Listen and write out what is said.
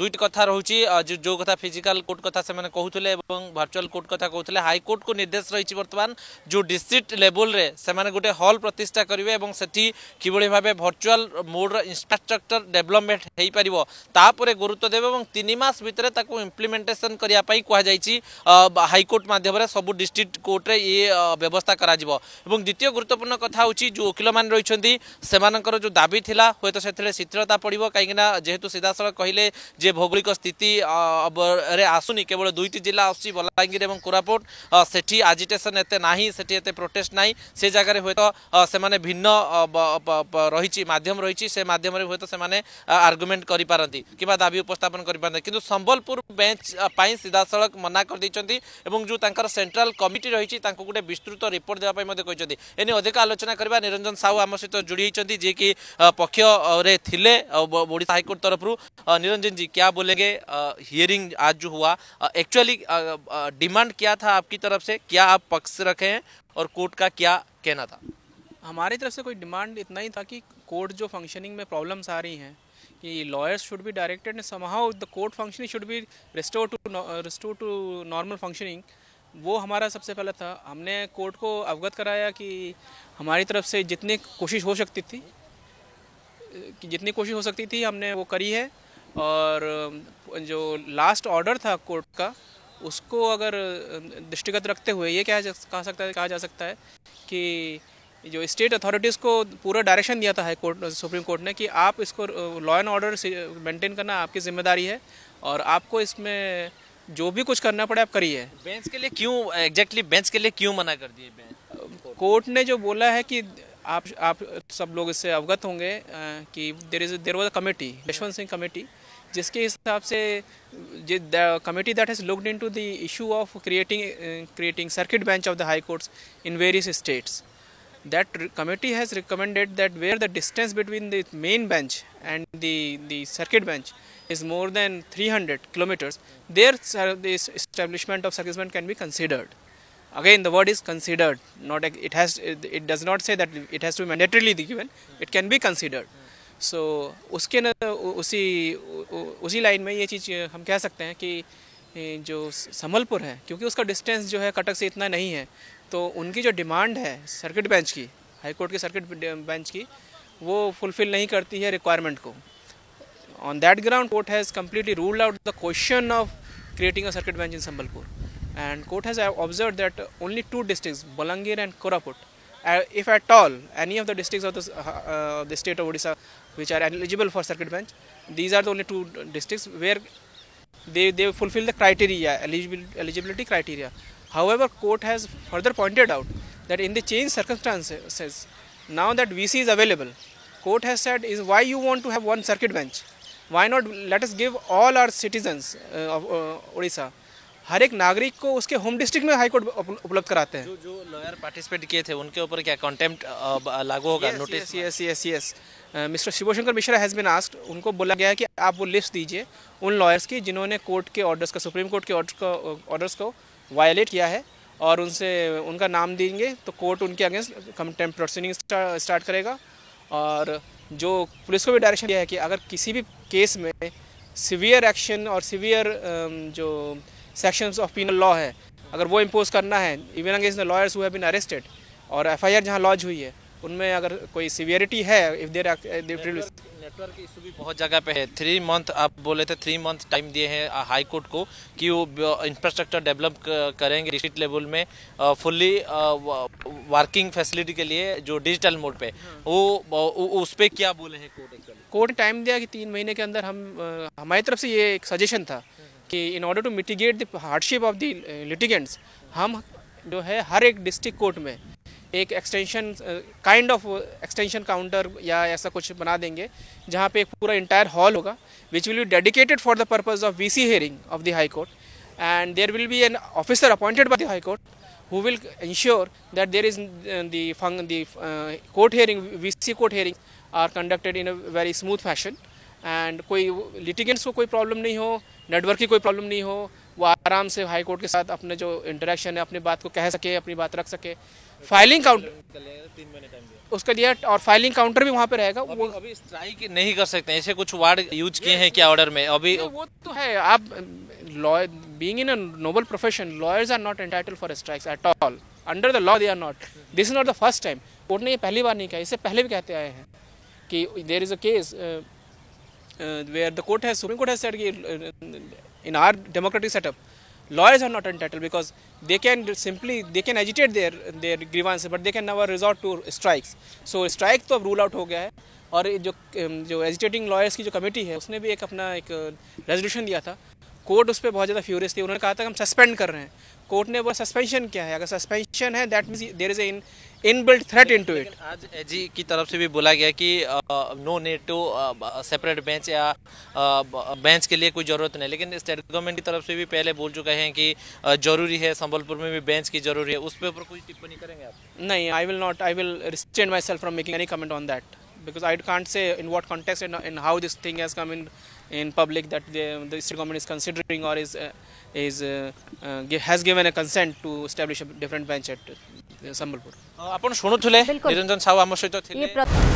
দুইটি কথা রয়েছে যে কথা ফিজিকাল কোর্ট কথা সে কুলে এবং ভার্চুয়াল কোর্ট কথা কুলে হাইকোর্ট কু নির্দেশ রয়েছে বর্তমান যে ডিস্ট্রিক্ট লেভেলরে সে গোটে হল প্রতিষ্ঠা করবে এবং সেটি কিভাবে ভাবে ভার্চুয়াল মোডর ইনফ্রাস্ট্রকচর ডেভেলপমেন্ট হয়ে পাব তাপরে গুরুত্ব দেবে এবং তিন মাস ভিতরে তাকে ইমপ্লিমেন্টেসন করা কুহযাই হাইকোর্ট মাধ্যমে সবু ডিস্ট্রিক্ট কোর্টরে ই ব্যবস্থা করা এবং দ্বিতীয় গুরুত্বপূর্ণ কথা হচ্ছে যে উকিল মানে রয়েছেন সেমানকর যে দাবি লা হুয়ে সেতরে শিথিলতা পড়ব কিনা যেহেতু সিধাসল কহিলেন যে ভৌগোলিক স্থিতি আসুনি কেবল দুইটি জেলা আসছি বলাঙ্গীর এবং কোরাপুট সেটি আজিটেসন এতে না সেটি এতে প্রোটেস্ট নাই সে জায়গায় হয়তো সে ভিন্ন রয়েছে মাধ্যম রয়েছে সে মাধ্যমে হয়তো সে আর্গুমেন্ট করে পারতি কিংবা দাবি উপস্থাপন করে পারতে কিন্তু সম্বলপুর বেঞ্চ পাই মনা করে দিয়েছেন এবং যে তাঁর সেন্ট্রাল কমিটি রয়েছে তাঁকু গোটে বিস্তৃত রিপোর্ট দেওয়া কিন্তু এনে অধিক আলোচনা করা নিরঞ্জন সাহু আমার সহ যোড়ি হয়েছেন যিনি পক্ষরে লে ওড়িশা হাইকোর্ট তরফ নিরঞ্জন सचिन जी क्या बोलेंगे हियरिंग आज जो हुआ एक्चुअली डिमांड क्या था आपकी तरफ से क्या आप पक्ष रखे हैं और कोर्ट का क्या कहना था हमारी तरफ से कोई डिमांड इतना ही था कि कोर्ट जो फंक्शनिंग में प्रॉब्लम्स आ रही हैं कि लॉयर्स शुड बी डायरेक्टेड ने somehow the court functioning should be restore to restore to normal functioning वो हमारा सबसे पहला था हमने कोर्ट को अवगत कराया कि हमारी तरफ से जितनी कोशिश हो सकती थी कि जितनी कोशिश हो सकती थी हमने वो करी है और जो लास्ट ऑर्डर था कोर्ट का उसको अगर दृष्टिगत रखते हुए ये क्या कहा सकता है कहा जा सकता है कि जो स्टेट अथॉरिटीज़ को पूरा डायरेक्शन दिया था हाई कोर्ट सुप्रीम कोर्ट ने कि आप इसको लॉ एंड ऑर्डर मेंटेन करना आपकी जिम्मेदारी है और आपको इसमें जो भी कुछ करना पड़े आप करिए बेंच के लिए क्यों एग्जैक्टली exactly बेंच के लिए क्यों मना कर दिए कोर्ट ने जो बोला है कि आप आप सब लोग इससे अवगत होंगे कि there is there was a committee Yashwant Singh committee जिसके हिसाब से the committee that has looked into the issue of creating creating circuit bench of the high courts in various states that committee has recommended that where the distance between the main bench and the the circuit bench is more than 300 kilometres there this establishment of circuit bench can be considered again the word is considered not it has it does not say that it has to be mandatorily given it can be considered so so, उसके न उसी उसी line में ये चीज़ हम कह सकते हैं कि जो संबलपुर है क्योंकि उसका डिस्टेंस जो है कटक से इतना नहीं है तो उनकी जो डिमांड है सर्किट बेंच की हाई कोर्ट की सर्किट बेंच की वो फुलफिल नहीं करती है रिक्वायरमेंट को on that ground court has completely ruled out the question of creating a circuit bench in Sambalpur And court has observed that only two districts, Balangir and Koraput, uh, if at all any of the districts of the, uh, uh, the state of Odisha which are eligible for circuit bench, these are the only two districts where they, they fulfill the criteria, eligibility criteria. However, court has further pointed out that in the changed circumstances, now that VC is available, court has said is why you want to have one circuit bench. Why not let us give all our citizens uh, of uh, Odisha हर एक नागरिक को उसके home district में high court उपलब्ध कराते हैं जो जो लॉयर पार्टिसिपेट किए थे उनके ऊपर क्या कॉन्टेम्प्ट लागू होगा notice yes yes yes mister Shivshankar Mishra has been asked उनको बोला गया है कि आप वो लिस्ट दीजिए उन लॉयर्स की जिन्होंने कोर्ट के ऑर्डर्स का सुप्रीम कोर्ट के ऑर्डर्स का ऑर्डर्स uh, को वायलेट किया है और उनसे उनका नाम देंगे तो कोर्ट उनके अगेंस्ट कंटेम्प्ट प्रोसीडिंग स्टार्ट करेगा और जो पुलिस को भी डायरेक्शन दिया है कि अगर किसी भी केस में सिवियर एक्शन और सिवियर um, जो सेक्शंस ऑफ पिनल लॉ है अगर वो इम्पोज करना है इवन अगेंस्ट द लॉयर्स हुए बिन अरेस्टेड और एफ आई आर जहाँ लॉन्च हुई है उनमें अगर कोई सीवियरिटी है इफ देर नेटवर्क इशू भी बहुत जगह पे है थ्री मंथ आप बोले थे थ्री मंथ टाइम दिए हैं हाई कोर्ट को कि वो इंफ्रास्ट्रक्चर डेवलप करेंगे डिस्ट्रिक्ट लेवल में फुल्ली वर्किंग फैसिलिटी के लिए जो डिजिटल मोड पे वो उस पर क्या बोले हैं कोर्ट कोर्ट टाइम दिया कि तीन महीने के अंदर हम हमारी तरफ से ये एक सजेशन था कि in order to mitigate the hardship of the litigants हम जो है हर एक डिस्ट्रिक्ट कोर्ट में एक extension kind of extension counter या ऐसा कुछ बना देंगे जहाँ पे एक पूरा इंटायर हॉल होगा which will be dedicated for the purpose of VC hearing of the high court and there will be an officer appointed by the high court who will ensure that there is the, court hearing V hearing, uh, uh, VC court hearings are conducted in a very and कोई litigants को कोई problem नहीं हो network की कोई problem नहीं हो वो आराम से हाई कोर्ट के साथ अपने जो इंटरेक्शन है अपनी बात को कह सके अपनी बात रख सके फाइलिंग काउंटर उसके लिए और फाइलिंग काउंटर भी वहाँ पे रहेगा वो अभी स्ट्राइक नहीं कर सकते ऐसे कुछ वार्ड यूज किए हैं क्या ऑर्डर में अभी वो तो है आप lawyer being in a noble profession lawyers are not entitled for strikes at all under the law they are not this is not the first time court ने ये पहली बार नहीं कहा इससे पहले भी कहते आए हैं कि there is a case uh, where the court has Supreme Court has said uh, in our democratic setup, lawyers are not entitled because they can simply they can agitate their their grievances, but they can never resort to strikes. So strike to अब rule out ho gaya hai aur jo jo agitating lawyers ki jo committee hai usne bhi ek apna ek resolution diya tha court उस पर बहुत ज़्यादा furious थी उन्होंने कहा था कि हम सस्पेंड कर रहे हैं कोर्ट ने बोला सस्पेंशन क्या है अगर सस्पेंशन है that mean there is a inbuilt threat into it आज ए जी की तरफ से भी बोला गया कि uh, no to separate bench या आ, बेंच के लिए कोई ज़रूरत नहीं लेकिन स्टेट गवर्नमेंट की तरफ से भी पहले बोल चुके हैं कि जरूरी है संबलपुर में भी बेंच की जरूरी है उस पर कोई टिप्पणी करेंगे आप नहीं I will not I will restrained myself from making any comment on that because I can't say in what context and, and how this thing has come in in public that the, the state government is considering or is uh, is uh, uh, has given a consent to establish a different bench at uh, Sambalpur. ଆପଣ uh,